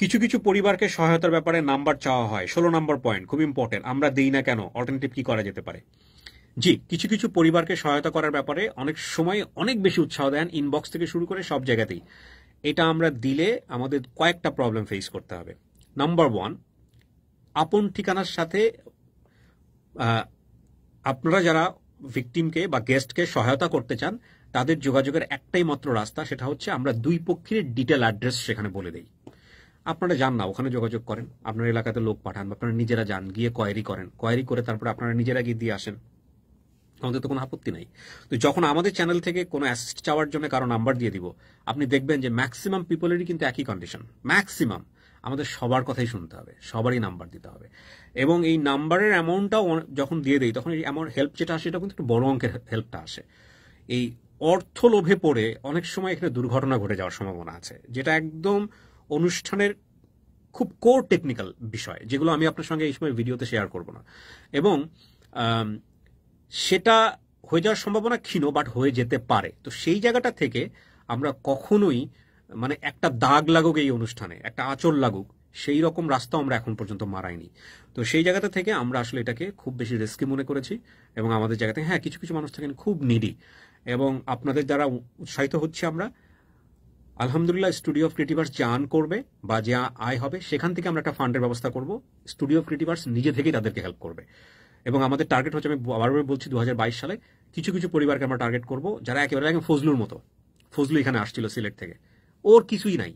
কিছু কিছু পরিবারকে সহায়তার ব্যাপারে নাম্বার চাওয়া হয় ষোলো নম্বর পয়েন্ট খুব ইম্পর্টেন্ট আমরা দিই না কেন অল্টারনেটিভ কি করা যেতে পারে জি কিছু কিছু পরিবারকে সহায়তা করার ব্যাপারে অনেক সময় অনেক বেশি উৎসাহ দেন ইনবক্স থেকে শুরু করে সব জায়গাতেই এটা আমরা দিলে আমাদের কয়েকটা প্রবলেম ফেস করতে হবে নাম্বার ওয়ান আপন ঠিকানার সাথে আপনারা যারা ভিকটিমকে বা গেস্টকে সহায়তা করতে চান তাদের যোগাযোগের একটাই মাত্র রাস্তা সেটা হচ্ছে আমরা দুই পক্ষের ডিটেল অ্যাড্রেস সেখানে বলে দিই আপনারা যান না ওখানে যোগাযোগ করেন আপনার এলাকাতে লোক পাঠান বা আপনারা নিজেরা যান গিয়ে কয়েরি করেন কয়েরি করে তারপরে আপনারা নিজেরা গিয়ে দিয়ে আসেন আমাদের তো কোনো আপত্তি নাই তো যখন আমাদের চ্যানেল থেকে কোনো অ্যাসিস্ট চাওয়ার জন্য কারো নাম্বার দিয়ে দিব আপনি দেখবেন যে ম্যাক্সিমাম পিপলেরই কিন্তু একই কন্ডিশন ম্যাক্সিমাম আমাদের সবার কথাই শুনতে হবে সবারই নাম্বার দিতে হবে এবং এই নাম্বারের অ্যামাউন্টটাও যখন দিয়ে দিই তখন এই অ্যামাউন্ট হেল্প যেটা আসে সেটা কিন্তু একটু বড় অঙ্কের হেল্পটা আসে এই অর্থ লোভে পড়ে অনেক সময় এখানে দুর্ঘটনা ঘটে যাওয়ার সম্ভাবনা আছে যেটা একদম অনুষ্ঠানের খুব কোর টেকনিক্যাল বিষয় যেগুলো আমি আপনার সঙ্গে এই সময় ভিডিওতে শেয়ার করব না এবং সেটা হয়ে যাওয়ার সম্ভাবনা ক্ষীণ বাট হয়ে যেতে পারে তো সেই জায়গাটা থেকে আমরা কখনোই মানে একটা দাগ লাগুক এই অনুষ্ঠানে একটা আচর লাগুক সেই রকম রাস্তা আমরা এখন পর্যন্ত মারাইনি তো সেই জায়গাটা থেকে আমরা আসলে এটাকে খুব বেশি রিস্কি মনে করেছি এবং আমাদের জায়গাতে হ্যাঁ কিছু কিছু মানুষ থাকেন খুব নিডি এবং আপনাদের দ্বারা উৎসাহিত হচ্ছে আমরা আলহামদুলিল্লাহ স্টুডিও অফ ক্রিয়েটিভার্স যা আর্ন করবে বা যা আয় হবে সেখান থেকে আমরা একটা ফান্ডের ব্যবস্থা করব স্টুডিও অফ ক্রিয়েটিভার্স নিজে থেকেই তাদেরকে হেল্প করবে এবং আমাদের টার্গেট হচ্ছে আমি বারবার বলছি দু সালে কিছু কিছু পরিবারকে আমরা টার্গেট করব যারা একেবারে একদম ফজলুর মতো ফজলু এখানে আসছিল সিলেট থেকে ওর কিছুই নাই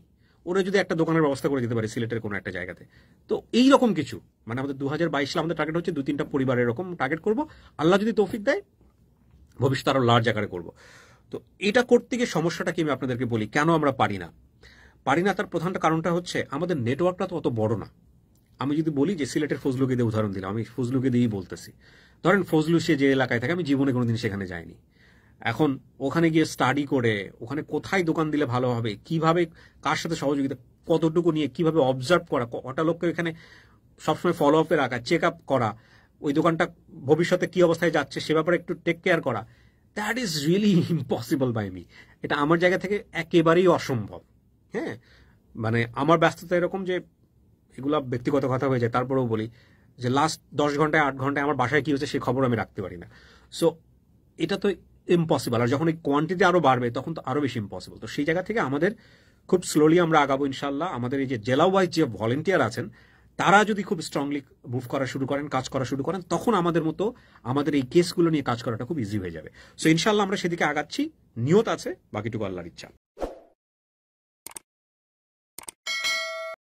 ওরা যদি একটা দোকানের ব্যবস্থা করে দিতে পারে সিলেটের কোনো একটা জায়গাতে তো এই রকম কিছু মানে আমাদের দু হাজার বাইশ সালে আমাদের টার্গেট হচ্ছে দু তিনটা পরিবার এরকম টার্গেট করব আল্লাহ যদি তৌফিক দেয় ভবিষ্যতে আরও লার্জ আকারে করবো তো এটা করতে গিয়ে সমস্যাটা কি আমি আপনাদেরকে বলি কেন আমরা পারি না পারি না তার প্রধানটা কারণটা হচ্ছে আমাদের নেটওয়ার্কটা তো অত বড় না আমি যদি বলি যে সিলেটের ফজলুকে দিয়ে উদাহরণ দিলাম আমি ফজলুকে দিয়েই বলতেছি ধরেন ফজলু সে যে এলাকায় থাকে আমি জীবনে কোনোদিন সেখানে যাইনি এখন ওখানে গিয়ে স্টাডি করে ওখানে কোথায় দোকান দিলে ভালো হবে কিভাবে কার সাথে সহযোগিতা কতটুকু নিয়ে কিভাবে অবজার্ভ করা কটা লোককে এখানে সবসময় ফলো আপে রাখা চেক আপ করা ওই দোকানটা ভবিষ্যতে কি অবস্থায় যাচ্ছে সে ব্যাপারে একটু টেক কেয়ার করা that is really impossible by me এটা আমার জায়গা থেকে একেবারেই অসম্ভব হ্যাঁ মানে আমার ব্যস্ততা এরকম যে এগুলো ব্যক্তিগত কথা হয়ে যায় তারপরেও বলি যে লাস্ট দশ ঘন্টায় আট ঘন্টায় আমার বাসায় কী হচ্ছে সেই খবর আমি রাখতে পারি না সো এটা তো ইম্পসিবল আর যখন এই কোয়ান্টিটি আরও বাড়বে তখন তো আরও বেশি ইম্পসিবল তো সেই জায়গা থেকে আমাদের খুব স্লোলি আমরা আগাবো ইনশাল্লাহ আমাদের এই যে জেলা ওয়াইজ যে ভলেন্টিয়ার আছেন তারা যদি খুব স্ট্রংলি মুভ করা শুরু করেন কাজ করা শুরু করেন তখন আমাদের মতো আমাদের এই কেসগুলো নিয়ে কাজ করাটা খুব ইজি হয়ে যাবে সো ইনশাল্লাহ আমরা সেদিকে আগাচ্ছি নিয়ত আছে বাকিটুকু আল্লাহর ইচ্ছা